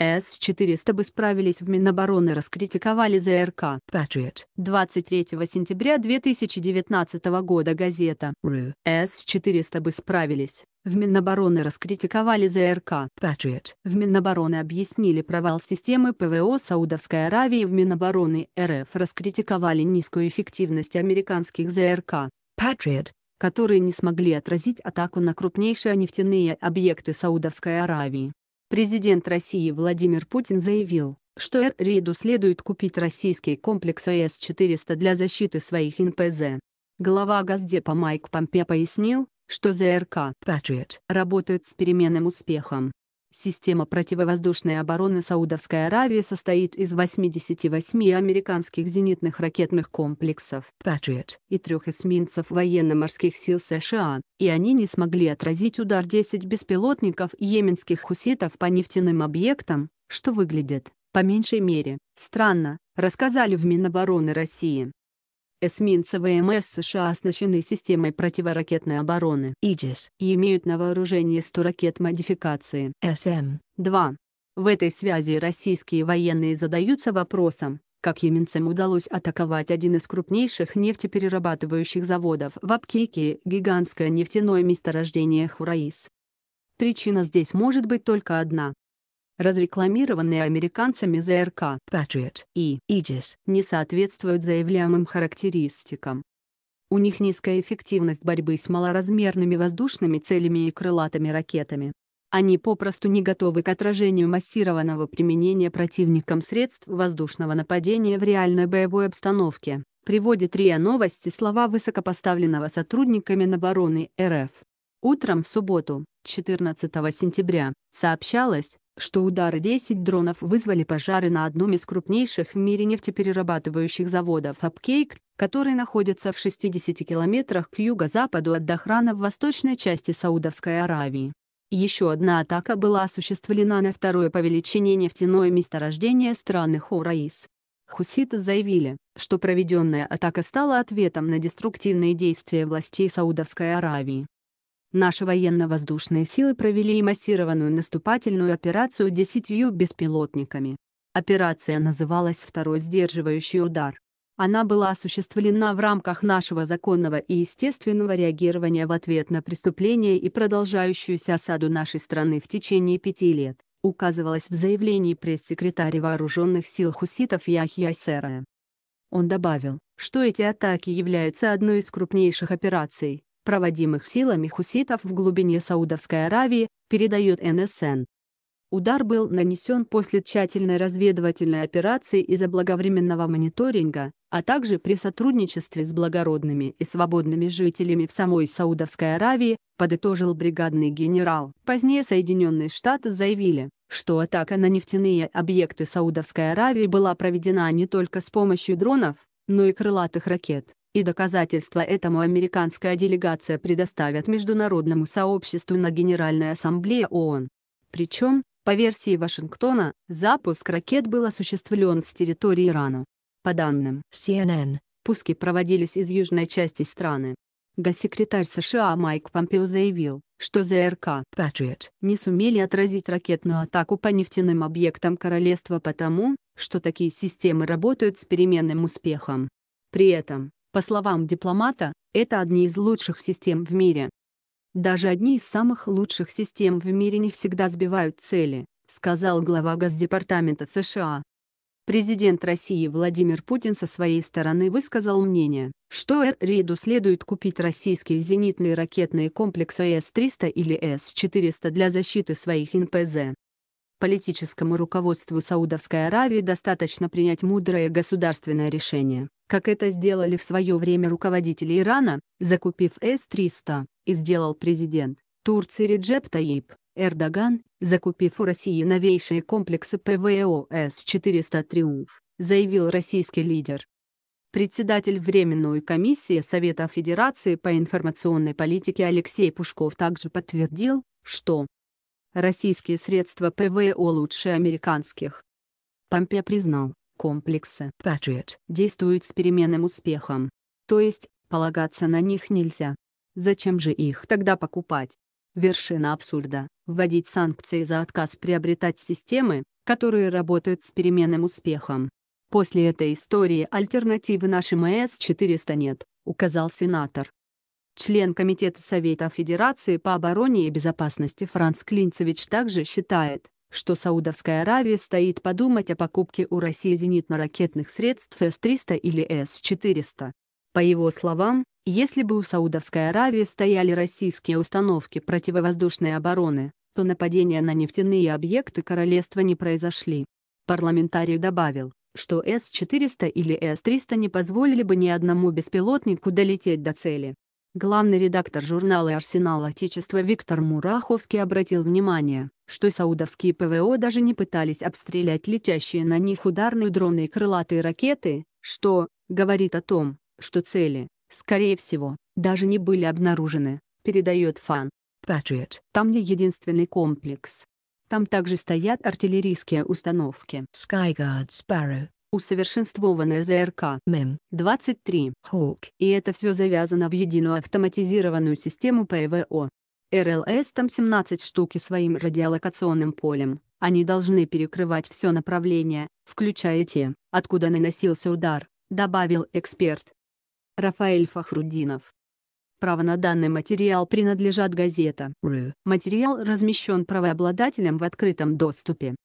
С-400 бы справились в Минобороны раскритиковали ЗРК. Patriot. 23 сентября 2019 года газета. С-400 бы справились. В Минобороны раскритиковали ЗРК. Patriot. В Минобороны объяснили провал системы ПВО Саудовской Аравии. В Минобороны РФ раскритиковали низкую эффективность американских ЗРК. Patriot которые не смогли отразить атаку на крупнейшие нефтяные объекты Саудовской Аравии. Президент России Владимир Путин заявил, что Эр Риду следует купить российский комплекс АЭС-400 для защиты своих НПЗ. Глава Газдепа Майк Помпе пояснил, что ЗРК «Патриот» работают с переменным успехом. Система противовоздушной обороны Саудовской Аравии состоит из 88 американских зенитных ракетных комплексов «Патриот» и трех эсминцев военно-морских сил США, и они не смогли отразить удар 10 беспилотников йеменских хуситов по нефтяным объектам, что выглядит, по меньшей мере, странно, рассказали в Минобороны России. Эсминцы ВМС США оснащены системой противоракетной обороны «Иджис» и имеют на вооружении 100 ракет модификации «СМ-2». В этой связи российские военные задаются вопросом, как еменцам удалось атаковать один из крупнейших нефтеперерабатывающих заводов в Апкике, гигантское нефтяное месторождение Хураис. Причина здесь может быть только одна разрекламированные американцами ЗРК Patriot и Aegis, не соответствуют заявляемым характеристикам. У них низкая эффективность борьбы с малоразмерными воздушными целями и крылатыми ракетами. Они попросту не готовы к отражению массированного применения противником средств воздушного нападения в реальной боевой обстановке, приводит РИА Новости слова высокопоставленного сотрудника Минобороны РФ. Утром в субботу, 14 сентября, сообщалось, что удары 10 дронов вызвали пожары на одном из крупнейших в мире нефтеперерабатывающих заводов «Апкейк», который находится в 60 километрах к юго-западу от Дахрана в восточной части Саудовской Аравии. Еще одна атака была осуществлена на второе по величине нефтяное месторождение страны Хураис. Хуситы заявили, что проведенная атака стала ответом на деструктивные действия властей Саудовской Аравии. Наши военно-воздушные силы провели массированную наступательную операцию десятью беспилотниками. Операция называлась «Второй сдерживающий удар». Она была осуществлена в рамках нашего законного и естественного реагирования в ответ на преступление и продолжающуюся осаду нашей страны в течение пяти лет, указывалось в заявлении пресс-секретаря вооруженных сил хуситов Яхья Сера. Он добавил, что эти атаки являются одной из крупнейших операций, проводимых силами хуситов в глубине Саудовской Аравии, передает НСН. Удар был нанесен после тщательной разведывательной операции и заблаговременного мониторинга, а также при сотрудничестве с благородными и свободными жителями в самой Саудовской Аравии, подытожил бригадный генерал. Позднее Соединенные Штаты заявили, что атака на нефтяные объекты Саудовской Аравии была проведена не только с помощью дронов, но и крылатых ракет и доказательства этому американская делегация предоставят международному сообществу на Генеральной Ассамблее ООН. Причем, по версии Вашингтона, запуск ракет был осуществлен с территории Ирана. По данным CNN, пуски проводились из южной части страны. Госсекретарь США Майк Помпео заявил, что ЗРК Patriot не сумели отразить ракетную атаку по нефтяным объектам королевства потому, что такие системы работают с переменным успехом. При этом, по словам дипломата, это одни из лучших систем в мире. Даже одни из самых лучших систем в мире не всегда сбивают цели, сказал глава Госдепартамента США. Президент России Владимир Путин со своей стороны высказал мнение, что РИДу следует купить российские зенитные ракетные комплексы С-300 или С-400 для защиты своих НПЗ. Политическому руководству Саудовской Аравии достаточно принять мудрое государственное решение, как это сделали в свое время руководители Ирана, закупив С-300, и сделал президент Турции Реджеп Таип Эрдоган, закупив у России новейшие комплексы ПВО С-400 «Триумф», заявил российский лидер. Председатель Временной комиссии Совета Федерации по информационной политике Алексей Пушков также подтвердил, что российские средства ПВО лучше американских. Помпе признал, комплексы Patriot действуют с переменным успехом. То есть, полагаться на них нельзя. Зачем же их тогда покупать? Вершина абсурда – вводить санкции за отказ приобретать системы, которые работают с переменным успехом. После этой истории альтернативы нашим С-400 нет, указал сенатор. Член Комитета Совета Федерации по обороне и безопасности Франц Клинцевич также считает, что Саудовская Аравия стоит подумать о покупке у России зенитно-ракетных средств С-300 или С-400. По его словам, если бы у Саудовской Аравии стояли российские установки противовоздушной обороны, то нападения на нефтяные объекты королевства не произошли. Парламентарий добавил, что С-400 или С-300 не позволили бы ни одному беспилотнику долететь до цели. Главный редактор журнала «Арсенал Отечества» Виктор Мураховский обратил внимание, что саудовские ПВО даже не пытались обстрелять летящие на них ударные дроны и крылатые ракеты, что, говорит о том, что цели, скорее всего, даже не были обнаружены, передает фан. Patriot. Там не единственный комплекс. Там также стоят артиллерийские установки. Skyguard Sparrow усовершенствованная ЗРК МЭМ-23 ХОК. И это все завязано в единую автоматизированную систему ПВО. РЛС там 17 штуки своим радиолокационным полем. Они должны перекрывать все направление, включая те, откуда наносился удар, добавил эксперт. Рафаэль Фахрудинов. Право на данный материал принадлежат газета. Материал размещен правообладателем в открытом доступе.